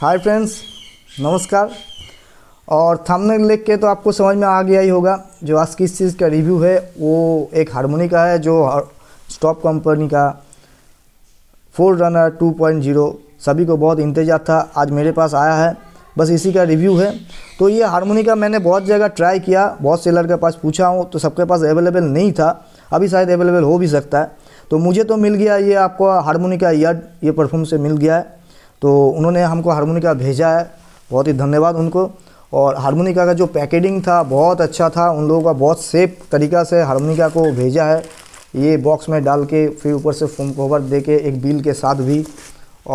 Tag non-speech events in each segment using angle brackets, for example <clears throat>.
hi friends नमस्कार और thumbnail लिख के तो आपको समझ में आ गया ही होगा जो आज किस चीज़ का रिव्यू है वो एक हारमोनी का है जो स्टॉप कंपनी का four runner two point zero सभी को बहुत इंतज़ार था आज मेरे पास आया है बस इसी का रिव्यू है तो ये हारमोनी का मैंने बहुत जगह ट्राई किया बहुत सेलर के पास पूछा हूँ तो सबके पास अवेलेबल नहीं था अभी शायद अवेलेबल हो भी सकता है तो मुझे तो मिल गया ये आपको हारमोनी का ईयर ये परफ्यूम से मिल गया है तो उन्होंने हमको हारमोनिका भेजा है बहुत ही धन्यवाद उनको और हारमोनिका का जो पैकेजिंग था बहुत अच्छा था उन लोगों का बहुत सेफ तरीका से हारमोनिका को भेजा है ये बॉक्स में डाल के फिर ऊपर से फोम कवर दे के एक बिल के साथ भी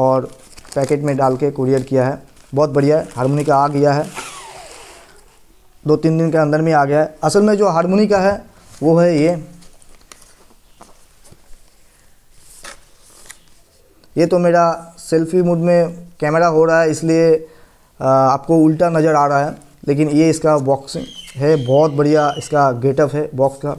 और पैकेट में डाल के कुरियर किया है बहुत बढ़िया है हारमोनिका आ गया है दो तीन दिन के अंदर में आ गया है असल में जो हारमोनिका है वो है ये ये तो मेरा सेल्फी मोड में कैमरा हो रहा है इसलिए आपको उल्टा नज़र आ रहा है लेकिन ये इसका बॉक्सिंग है बहुत बढ़िया इसका गेटअप है बॉक्स का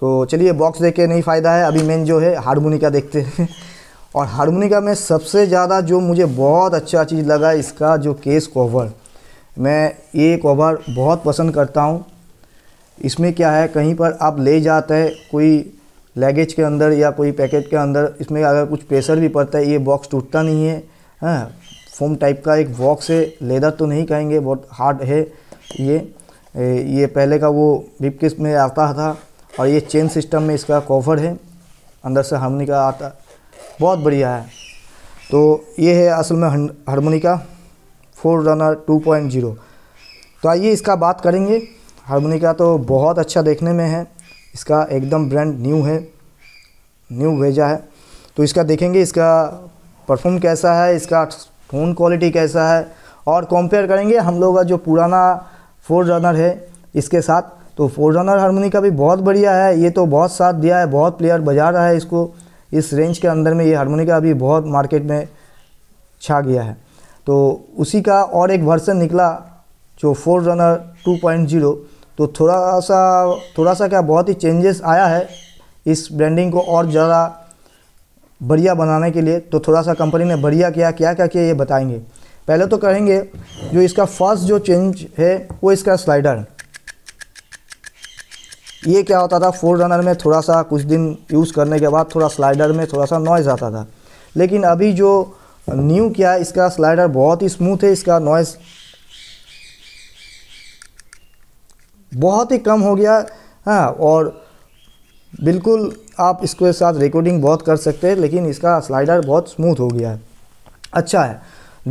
तो चलिए बॉक्स देख के नहीं फ़ायदा है अभी मेन जो है हारमोनिका देखते हैं <laughs> और हारमोनिका में सबसे ज़्यादा जो मुझे बहुत अच्छा चीज़ लगा इसका जो केस कवर मैं ये कवर बहुत पसंद करता हूँ इसमें क्या है कहीं पर आप ले जाते हैं कोई लैगेज के अंदर या कोई पैकेट के अंदर इसमें अगर कुछ प्रेशर भी पड़ता है ये बॉक्स टूटता नहीं है हाँ फोम टाइप का एक बॉक्स है लेदर तो नहीं कहेंगे बहुत हार्ड है ये ये पहले का वो विप किस में आता था और ये चेन सिस्टम में इसका कॉफर है अंदर से हारमोनिका आता बहुत बढ़िया है तो ये है असल में harmonica four runner two point zero तो आइए इसका बात करेंगे हारमोनिका तो बहुत अच्छा देखने में है इसका एकदम ब्रांड न्यू है न्यू भेजा है तो इसका देखेंगे इसका परफ्यूम कैसा है इसका फोन क्वालिटी कैसा है और कंपेयर करेंगे हम लोग का जो पुराना फोर रनर है इसके साथ तो फोर रनर हारमोनी का भी बहुत बढ़िया है ये तो बहुत साथ दिया है बहुत प्लेयर बजा रहा है इसको इस रेंज के अंदर में ये हारमोनी का भी बहुत मार्केट में छा गया है तो उसी का और एक वर्सन निकला जो four runner two point zero तो थोड़ा सा थोड़ा सा क्या बहुत ही चेंजेस आया है इस ब्रांडिंग को और ज़्यादा बढ़िया बनाने के लिए तो थोड़ा सा कंपनी ने बढ़िया किया क्या क्या किया ये बताएंगे पहले तो कहेंगे जो इसका फर्स्ट जो चेंज है वो इसका स्लाइडर ये क्या होता था फोर रनर में थोड़ा सा कुछ दिन यूज़ करने के बाद थोड़ा स्लाइडर में थोड़ा सा नॉइज़ आता था लेकिन अभी जो न्यू किया है इसका स्लाइडर बहुत ही स्मूथ है इसका नॉइज़ बहुत ही कम हो गया हाँ और बिल्कुल आप इसके साथ रिकॉर्डिंग बहुत कर सकते हैं लेकिन इसका स्लाइडर बहुत स्मूथ हो गया है अच्छा है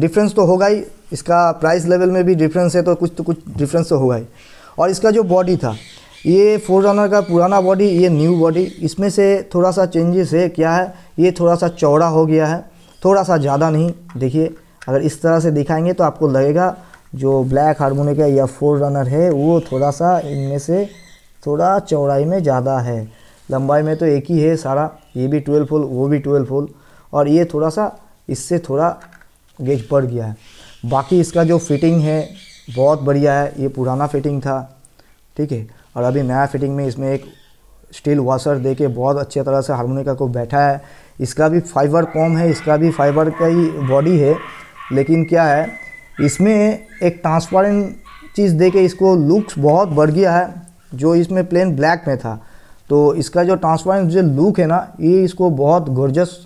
डिफरेंस तो होगा ही इसका प्राइस लेवल में भी डिफरेंस है तो कुछ तो कुछ डिफरेंस तो होगा ही और इसका जो बॉडी था ये फोर रनर का पुराना बॉडी ये न्यू बॉडी इसमें से थोड़ा सा चेंजेस है क्या है ये थोड़ा सा चौड़ा हो गया है थोड़ा सा ज़्यादा नहीं देखिए अगर इस तरह से दिखाएंगे तो आपको लगेगा जो ब्लैक हारमोनिका है या फोर रनर है वो थोड़ा सा इनमें से थोड़ा चौड़ाई में ज़्यादा है लंबाई में तो एक ही है सारा ये भी ट्वेल्व होल वो भी ट्वेल्व होल और ये थोड़ा सा इससे थोड़ा गेज बढ़ गया है बाकी इसका जो फिटिंग है बहुत बढ़िया है ये पुराना फिटिंग था ठीक है और अभी नया फिटिंग में इसमें एक स्टील वाशर दे के बहुत अच्छी तरह से हारमोनिका को बैठा है इसका भी फाइबर कॉम है इसका भी फाइबर का ही बॉडी है लेकिन क्या है इसमें एक ट्रांसपेरेंट चीज़ देके इसको लुक्स बहुत बढ़ गया है जो इसमें प्लेन ब्लैक में था तो इसका जो ट्रांसपेरेंट जो लुक है ना ये इसको बहुत गर्जस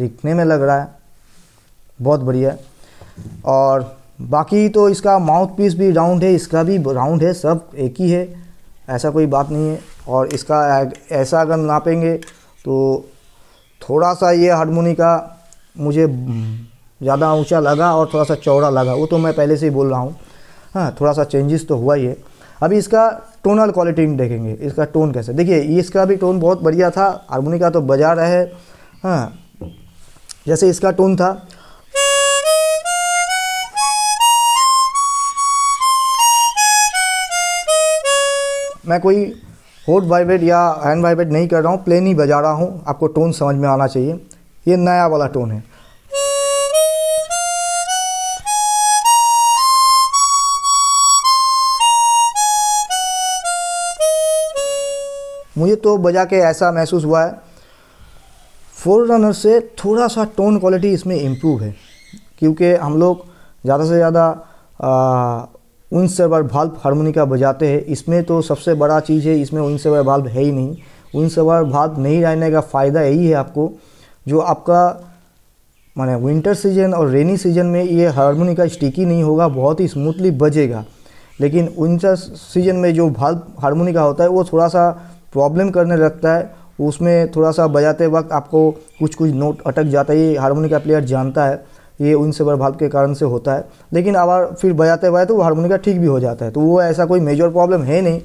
दिखने में लग रहा है बहुत बढ़िया है और बाकी तो इसका माउथ पीस भी राउंड है इसका भी राउंड है सब एक ही है ऐसा कोई बात नहीं है और इसका ऐसा अगर नापेंगे तो थोड़ा सा ये हारमोनी का मुझे ज़्यादा ऊंचा लगा और थोड़ा सा चौड़ा लगा वो तो मैं पहले से ही बोल रहा हूँ हाँ थोड़ा सा चेंजेस तो हुआ ही है अभी इसका टोनल क्वालिटी देखेंगे इसका टोन कैसे देखिए इसका भी टोन बहुत बढ़िया था हारमोनी का तो बजा रहा है हाँ जैसे इसका टोन था मैं कोई होट वाइब्रेट या हैंड वाइब्रेट नहीं कर रहा हूँ प्लेन ही बजा रहा हूँ आपको टोन समझ में आना चाहिए ये नया वाला टोन है मुझे तो बजा के ऐसा महसूस हुआ है फोर रनर से थोड़ा सा टोन क्वालिटी इसमें इम्प्रूव है क्योंकि हम लोग ज़्यादा से ज़्यादा उन सेवर भाल्व हारमोनिका बजाते हैं इसमें तो सबसे बड़ा चीज़ है इसमें उन सेवर बल्ब है ही नहीं उन सेवर भाल्व नहीं रहने का फ़ायदा यही है आपको जो आपका माने विंटर सीजन और रेनी सीजन में ये हारमोनिका स्टिकी नहीं होगा बहुत ही स्मूथली बजेगा लेकिन विंटर सीजन में जो भाल्व हारमोनिका होता है वो थोड़ा सा प्रॉब्लम करने लगता है उसमें थोड़ा सा बजाते वक्त आपको कुछ कुछ नोट अटक जाता है ये हारमोनी का प्लेयर जानता है ये उन सेवर भाव के कारण से होता है लेकिन अब फिर बजाते हुए तो हारमोनी का ठीक भी हो जाता है तो वो ऐसा कोई मेजर प्रॉब्लम है नहीं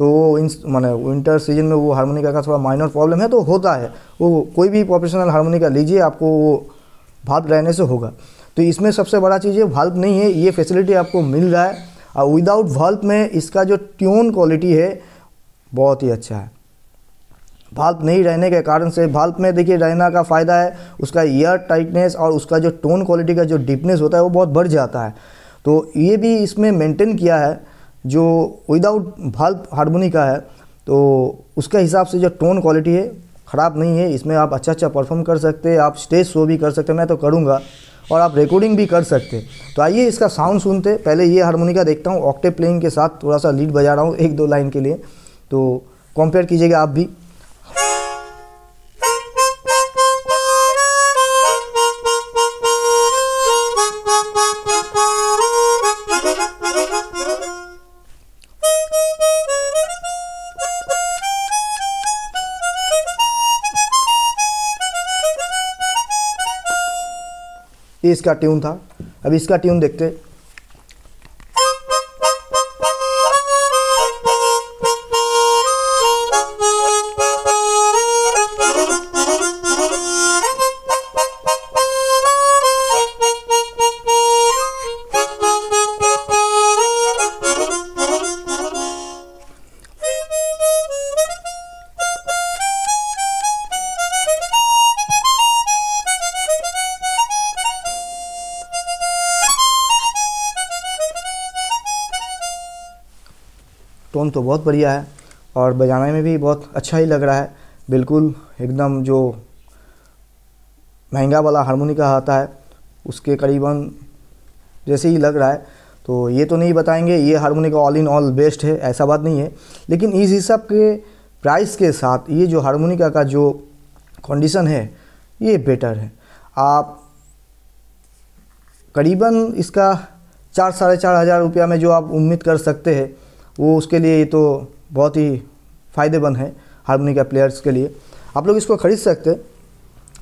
तो इन माने विंटर सीजन में वो हारमोनिका का थोड़ा माइनर प्रॉब्लम है तो होता है वो कोई भी प्रोफेशनल हारमोनिका लीजिए आपको वो भाप रहने से होगा तो इसमें सबसे बड़ा चीज़ है भाल्व नहीं है ये फैसिलिटी आपको मिल रहा है और विदाउट भाल्व में इसका जो ट्यून क्वालिटी है बहुत ही अच्छा है भाल्प नहीं रहने के कारण से भाल्प में देखिए रहना का फ़ायदा है उसका ईयर टाइटनेस और उसका जो टोन क्वालिटी का जो डीपनेस होता है वो बहुत बढ़ जाता है तो ये भी इसमें मेंटेन किया है जो विदाउट भाल्प हारमोनी का है तो उसके हिसाब से जो टोन क्वालिटी है ख़राब नहीं है इसमें आप अच्छा अच्छा परफॉर्म कर सकते आप स्टेज शो भी कर सकते मैं तो करूँगा और आप रिकॉर्डिंग भी कर सकते तो आइए इसका साउंड सुनते पहले ये हारमोनिका देखता हूँ ऑक्टे प्लेइंग के साथ थोड़ा सा लीड बजा रहा हूँ एक दो लाइन के लिए तो कंपेयर कीजिएगा आप भी इसका ट्यून था अब इसका ट्यून देखते टोन तो बहुत बढ़िया है और बजाने में भी बहुत अच्छा ही लग रहा है बिल्कुल एकदम जो महंगा वाला हारमोनिका आता है उसके करीबन जैसे ही लग रहा है तो ये तो नहीं बताएंगे ये harmonica all in all best है ऐसा बात नहीं है लेकिन इस हिसाब के प्राइस के साथ ये जो हारमोनिका का जो कंडीशन है ये बेटर है आप करीबन इसका चार साढ़े चार हज़ार रुपया में जो आप उम्मीद कर सकते हैं वो उसके लिए ये तो बहुत ही फ़ायदेमंद है हारमोनिका प्लेयर्स के लिए आप लोग इसको ख़रीद सकते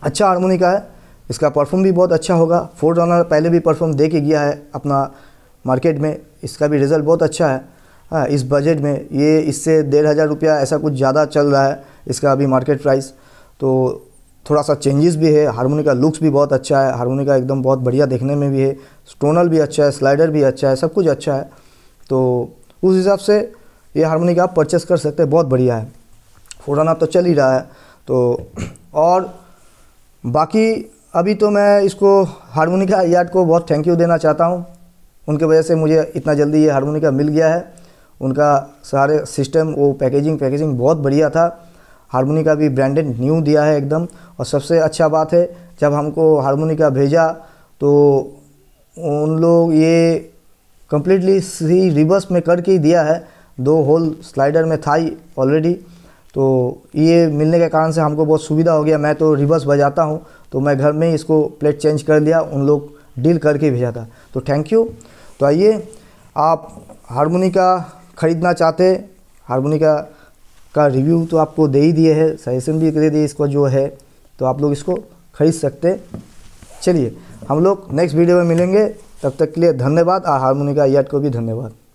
अच्छा हारमोनिका है इसका परफॉर्म भी बहुत अच्छा होगा फोर रनर पहले भी परफॉर्म दे के गया है अपना मार्केट में इसका भी रिज़ल्ट बहुत अच्छा है हाँ इस बजट में ये इससे डेढ़ हज़ार रुपया ऐसा कुछ ज़्यादा चल रहा है इसका अभी मार्केट प्राइस तो थोड़ा सा चेंजेस भी है हारमोनिका लुक्स भी बहुत अच्छा है हारमोनिका एकदम बहुत बढ़िया देखने में भी है स्टोनल भी अच्छा है स्लाइडर भी अच्छा है सब कुछ अच्छा है तो उस हिसाब से ये हारमोनिक आप परचेस कर सकते हैं बहुत बढ़िया है फोरन आप तो चल ही रहा है तो <clears throat> और बाकी अभी तो मैं इसको हारमोनिका यार्ड को बहुत थैंक यू देना चाहता हूँ उनके वजह से मुझे इतना जल्दी ये हारमोनिका मिल गया है उनका सारे सिस्टम वो पैकेजिंग पैकेजिंग बहुत बढ़िया था हारमोनिका भी ब्रांडेड न्यू दिया है एकदम और सबसे अच्छा बात है जब हमको हारमोनिका भेजा तो उन लोग ये कम्प्लीटली सी रिवर्स में करके ही दिया है दो होल स्लाइडर में था ही ऑलरेडी तो ये मिलने के कारण से हमको बहुत सुविधा हो गया मैं तो रिवर्स बजाता हूँ तो मैं घर में ही इसको प्लेट चेंज कर लिया उन लोग डील करके भेजा था तो थैंक यू तो आइए आप हारमोनिका ख़रीदना चाहते हारमोनिका का रिव्यू तो आपको दे ही दिए है सजेशन भी दे दिए इसको जो है तो आप लोग इसको ख़रीद सकते चलिए हम लोग नेक्स्ट वीडियो में मिलेंगे तब तक के लिए धन्यवाद और हारमोनिका याट को भी धन्यवाद